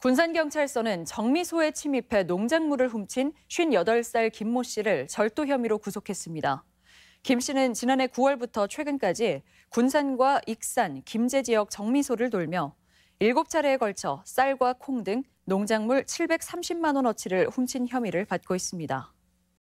군산경찰서는 정미소에 침입해 농작물을 훔친 58살 김모 씨를 절도 혐의로 구속했습니다. 김 씨는 지난해 9월부터 최근까지 군산과 익산, 김제 지역 정미소를 돌며 7차례에 걸쳐 쌀과 콩 등 농작물 730만 원어치를 훔친 혐의를 받고 있습니다.